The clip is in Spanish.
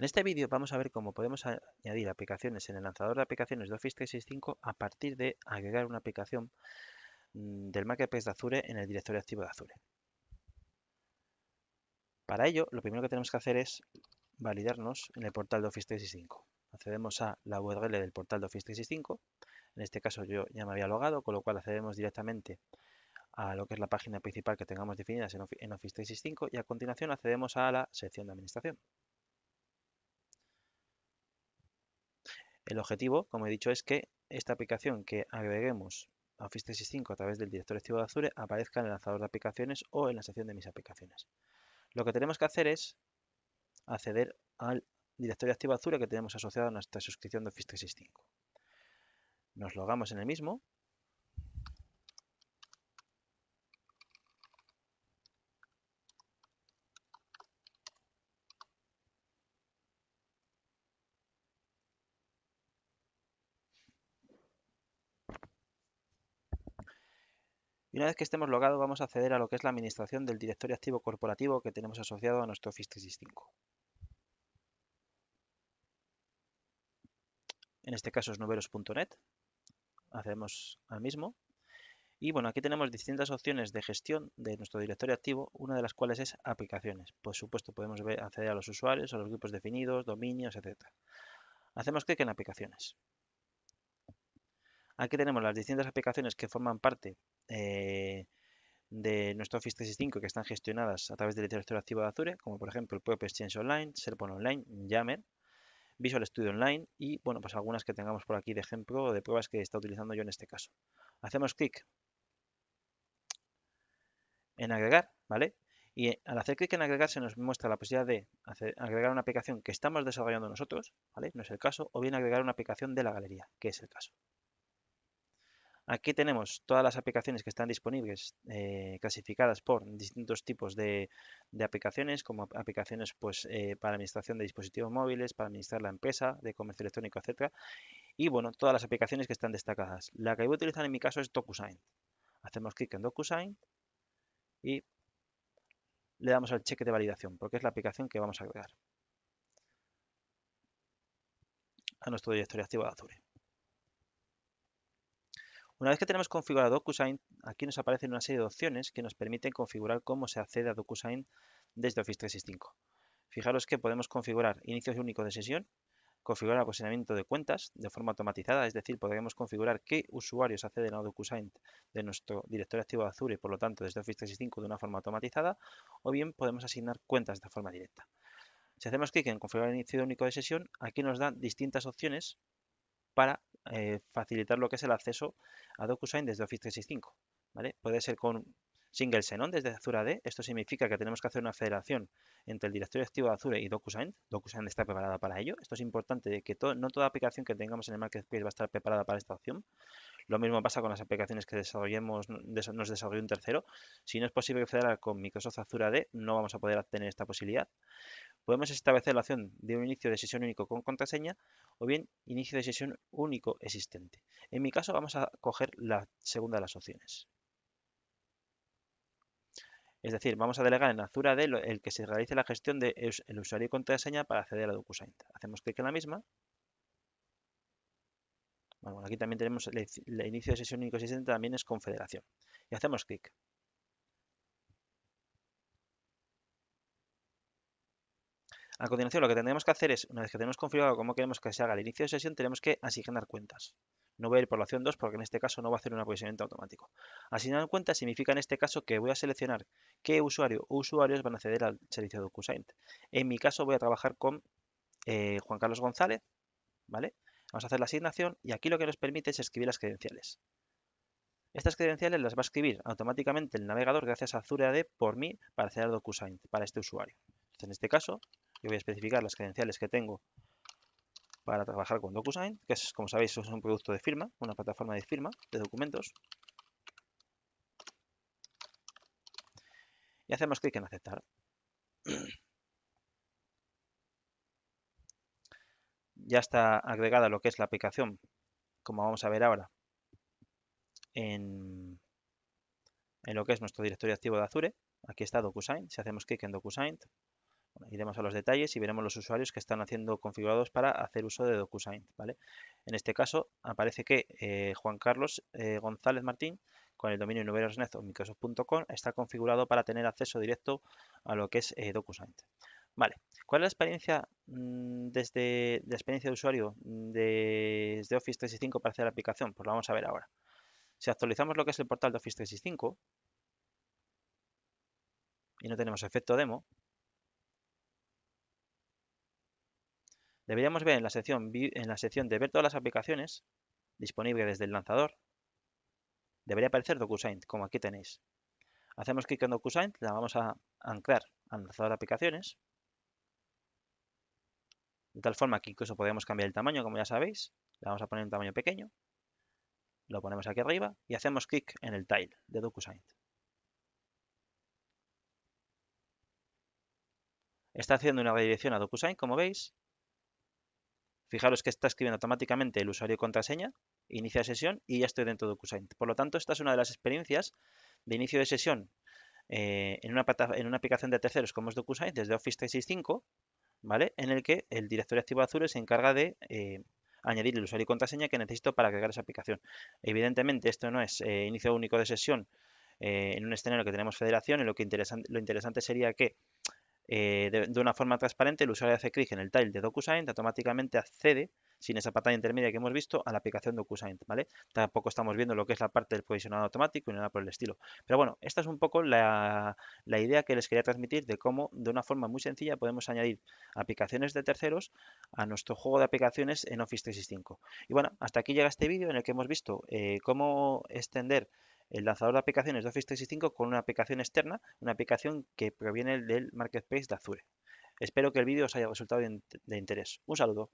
En este vídeo vamos a ver cómo podemos añadir aplicaciones en el lanzador de aplicaciones de Office 365 a partir de agregar una aplicación mm, del Marketplace de Azure en el directorio activo de Azure. Para ello, lo primero que tenemos que hacer es validarnos en el portal de Office 365. Accedemos a la URL del portal de Office 365. En este caso yo ya me había logado, con lo cual accedemos directamente a lo que es la página principal que tengamos definida en Office 365 y a continuación accedemos a la sección de administración. El objetivo, como he dicho, es que esta aplicación que agreguemos a Office 365 a través del directorio activo de Azure aparezca en el lanzador de aplicaciones o en la sección de mis aplicaciones. Lo que tenemos que hacer es acceder al directorio activo Azure que tenemos asociado a nuestra suscripción de Office 365. Nos logamos en el mismo Y una vez que estemos logados, vamos a acceder a lo que es la administración del directorio activo corporativo que tenemos asociado a nuestro Office 365. En este caso es nuberos.net. Hacemos al mismo. Y bueno, aquí tenemos distintas opciones de gestión de nuestro directorio activo, una de las cuales es aplicaciones. Por supuesto, podemos acceder a los usuarios, a los grupos definidos, dominios, etc. Hacemos clic en aplicaciones. Aquí tenemos las distintas aplicaciones que forman parte eh, de nuestro Office 365 que están gestionadas a través del director activo de Azure, como por ejemplo el propio Exchange Online, Serpon Online, Yammer, Visual Studio Online y bueno, pues algunas que tengamos por aquí de ejemplo o de pruebas que está utilizando yo en este caso. Hacemos clic en agregar, ¿vale? Y eh, al hacer clic en agregar se nos muestra la posibilidad de agregar una aplicación que estamos desarrollando nosotros, ¿vale? No es el caso, o bien agregar una aplicación de la galería, que es el caso. Aquí tenemos todas las aplicaciones que están disponibles, eh, clasificadas por distintos tipos de, aplicaciones, como aplicaciones pues, eh, para administración de dispositivos móviles, para administrar la empresa, de comercio electrónico, etc. Y bueno, todas las aplicaciones que están destacadas. La que voy a utilizar en mi caso es DocuSign. Hacemos clic en DocuSign y le damos al cheque de validación, porque es la aplicación que vamos a agregar a nuestro directorio activo de Azure. Una vez que tenemos configurado DocuSign, aquí nos aparecen una serie de opciones que nos permiten configurar cómo se accede a DocuSign desde Office 365. Fijaros que podemos configurar inicios únicos de sesión, configurar acosinamiento de cuentas de forma automatizada, es decir, podremos configurar qué usuarios acceden a DocuSign de nuestro directorio activo de Azure y por lo tanto desde Office 365 de una forma automatizada, o bien podemos asignar cuentas de forma directa. Si hacemos clic en configurar inicio único de sesión, aquí nos dan distintas opciones para eh, facilitar lo que es el acceso a DocuSign desde Office 365. ¿vale? Puede ser con single xenon desde Azure AD. Esto significa que tenemos que hacer una federación entre el directorio activo de Azure y DocuSign. DocuSign está preparada para ello. Esto es importante, que no toda aplicación que tengamos en el Marketplace va a estar preparada para esta opción. Lo mismo pasa con las aplicaciones que desarrollemos, nos desarrolle un tercero. Si no es posible federar con Microsoft Azure AD, no vamos a poder tener esta posibilidad. Podemos establecer la opción de un inicio de sesión único con contraseña o bien inicio de sesión único existente. En mi caso vamos a coger la segunda de las opciones. Es decir, vamos a delegar en Azure AD el que se realice la gestión del usuario y contraseña para acceder a DocuSign. Hacemos clic en la misma. Bueno, aquí también tenemos el, inicio de sesión único existente, también es confederación. Y hacemos clic. A continuación, lo que tendremos que hacer es, una vez que tenemos configurado cómo queremos que se haga el inicio de sesión, tenemos que asignar cuentas. No voy a ir por la opción 2 porque en este caso no va a hacer un aprovisionamiento automático. Asignar cuentas significa en este caso que voy a seleccionar qué usuario o usuarios van a acceder al servicio de DocuSign. En mi caso voy a trabajar con eh, Juan Carlos González, ¿vale? Vamos a hacer la asignación y aquí lo que nos permite es escribir las credenciales. Estas credenciales las va a escribir automáticamente el navegador gracias a Azure AD por mí para acceder a DocuSign para este usuario. en este caso, yo voy a especificar las credenciales que tengo para trabajar con DocuSign, que es, como sabéis, es un producto de firma, una plataforma de firma de documentos. y hacemos clic en aceptar. Ya está agregada lo que es la aplicación, como vamos a ver ahora, en, lo que es nuestro directorio activo de Azure. Aquí está DocuSign. Si hacemos clic en DocuSign, iremos a los detalles y veremos los usuarios que están haciendo configurados para hacer uso de DocuSign. ¿vale? En este caso aparece que eh, Juan Carlos eh, González Martín con el dominio numerosnet o microsoft.com está configurado para tener acceso directo a lo que es eh, DocuSign. Vale, ¿cuál es la experiencia mm, desde experiencia de usuario mm, de, desde Office 365 para hacer la aplicación? Pues lo vamos a ver ahora. Si actualizamos lo que es el portal de Office 365 y no tenemos efecto demo, deberíamos ver en la sección, en la sección de ver todas las aplicaciones disponibles desde el lanzador Debería aparecer DocuSign, como aquí tenéis. Hacemos clic en DocuSign, la vamos a anclar al lanzador de aplicaciones. De tal forma que incluso podemos cambiar el tamaño, como ya sabéis. Le vamos a poner un tamaño pequeño. Lo ponemos aquí arriba y hacemos clic en el tile de DocuSign. Está haciendo una redirección a DocuSign, como veis. Fijaros que está escribiendo automáticamente el usuario y contraseña inicia sesión y ya estoy dentro de DocuSign. Por lo tanto, esta es una de las experiencias de inicio de sesión eh, en, una aplicación de terceros como es DocuSign desde Office 365, ¿vale? En el que el directorio activo azul se encarga de eh, añadir el usuario y contraseña que necesito para agregar esa aplicación. Evidentemente, esto no es eh, inicio único de sesión en un escenario que tenemos federación, y lo, que lo interesante sería que eh, de, una forma transparente, el usuario hace clic en el tile de DocuSign, automáticamente accede, sin esa pantalla intermedia que hemos visto, a la aplicación DocuSign, ¿vale? Tampoco estamos viendo lo que es la parte del posicionado automático ni nada por el estilo. Pero bueno, esta es un poco la, idea que les quería transmitir de cómo, de una forma muy sencilla, podemos añadir aplicaciones de terceros a nuestro juego de aplicaciones en Office 365. Y bueno, hasta aquí llega este vídeo en el que hemos visto eh, cómo extender el lanzador de aplicaciones de Office 365 con una aplicación externa, una aplicación que proviene del marketplace de Azure. Espero que el vídeo os haya resultado de interés. Un saludo.